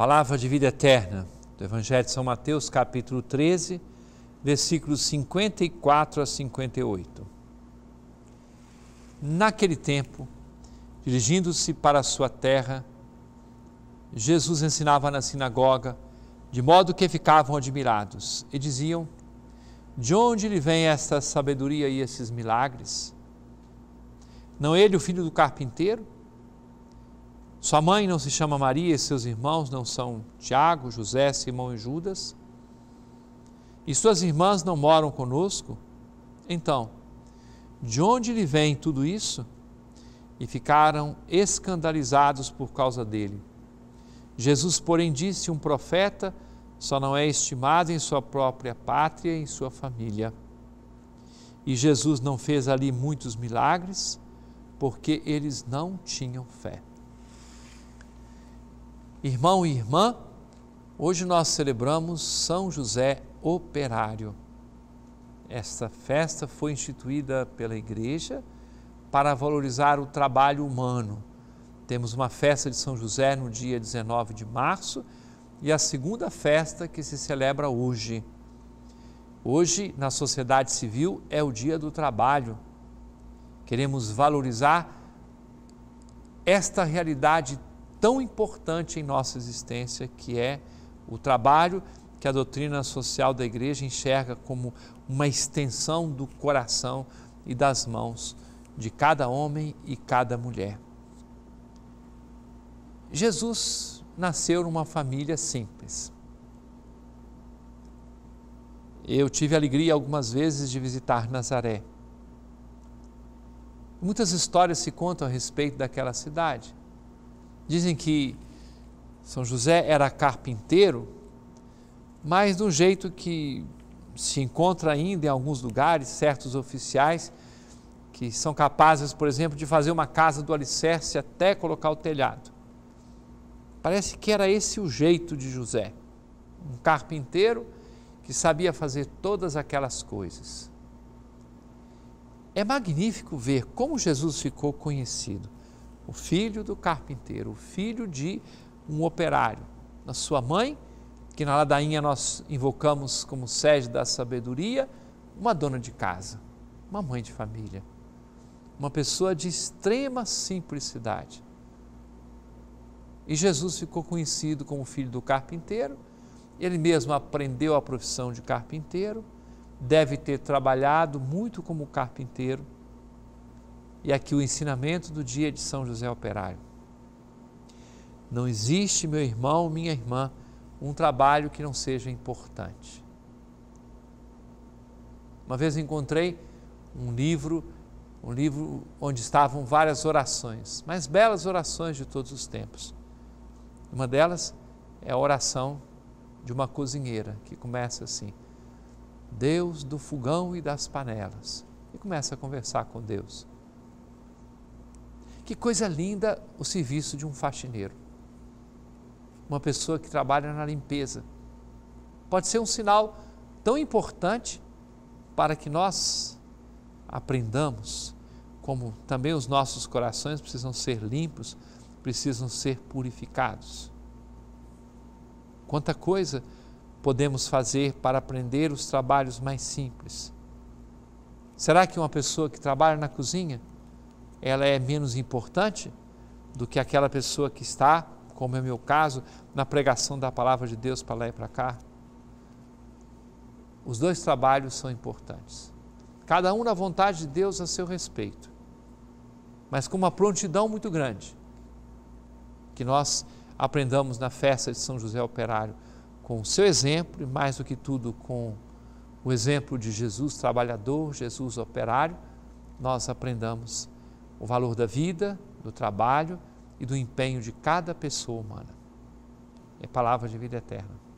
Palavra de vida eterna do Evangelho de São Mateus, capítulo 13, versículos 54 a 58. Naquele tempo, dirigindo-se para a sua terra, Jesus ensinava na sinagoga, de modo que ficavam admirados e diziam: De onde lhe vem esta sabedoria e esses milagres? Não ele o filho do carpinteiro? Sua mãe não se chama Maria e seus irmãos não são Tiago, José, Simão e Judas? E suas irmãs não moram conosco? Então, de onde lhe vem tudo isso? E ficaram escandalizados por causa dele. Jesus, porém, disse: Um profeta só não é estimado em sua própria pátria e em sua família. E Jesus não fez ali muitos milagres, porque eles não tinham fé. Irmão e irmã, hoje nós celebramos São José Operário. Esta festa foi instituída pela Igreja para valorizar o trabalho humano. Temos uma festa de São José no dia 19 de março e a segunda festa que se celebra hoje. Hoje, na sociedade civil, é o Dia do Trabalho. Queremos valorizar esta realidade tão importante em nossa existência, que é o trabalho que a doutrina social da igreja enxerga como uma extensão do coração e das mãos de cada homem e cada mulher. Jesus nasceu numa família simples. Eu tive a alegria algumas vezes de visitar Nazaré. Muitas histórias se contam a respeito daquela cidade. Dizem que São José era carpinteiro, mas do jeito que se encontra ainda em alguns lugares, certos oficiais que são capazes, por exemplo, de fazer uma casa do alicerce até colocar o telhado. Parece que era esse o jeito de José, um carpinteiro que sabia fazer todas aquelas coisas. É magnífico ver como Jesus ficou conhecido o filho do carpinteiro, o filho de um operário. na sua mãe, que na ladainha nós invocamos como sede da sabedoria, uma dona de casa, uma mãe de família, uma pessoa de extrema simplicidade. E Jesus ficou conhecido como filho do carpinteiro, ele mesmo aprendeu a profissão de carpinteiro, deve ter trabalhado muito como carpinteiro e aqui o ensinamento do dia de São José Operário. Não existe, meu irmão, minha irmã, um trabalho que não seja importante. Uma vez encontrei um livro, um livro onde estavam várias orações, mais belas orações de todos os tempos. Uma delas é a oração de uma cozinheira, que começa assim: Deus do fogão e das panelas. E começa a conversar com Deus. Que coisa linda o serviço de um faxineiro. Uma pessoa que trabalha na limpeza. Pode ser um sinal tão importante para que nós aprendamos como também os nossos corações precisam ser limpos, precisam ser purificados. Quanta coisa podemos fazer para aprender os trabalhos mais simples. Será que uma pessoa que trabalha na cozinha ela é menos importante do que aquela pessoa que está, como é o meu caso, na pregação da palavra de Deus para lá e para cá? Os dois trabalhos são importantes. Cada um na vontade de Deus a seu respeito, mas com uma prontidão muito grande. Que nós aprendamos na festa de São José Operário, com o seu exemplo e, mais do que tudo, com o exemplo de Jesus trabalhador, Jesus operário, nós aprendamos o valor da vida, do trabalho e do empenho de cada pessoa humana. É palavra de vida eterna.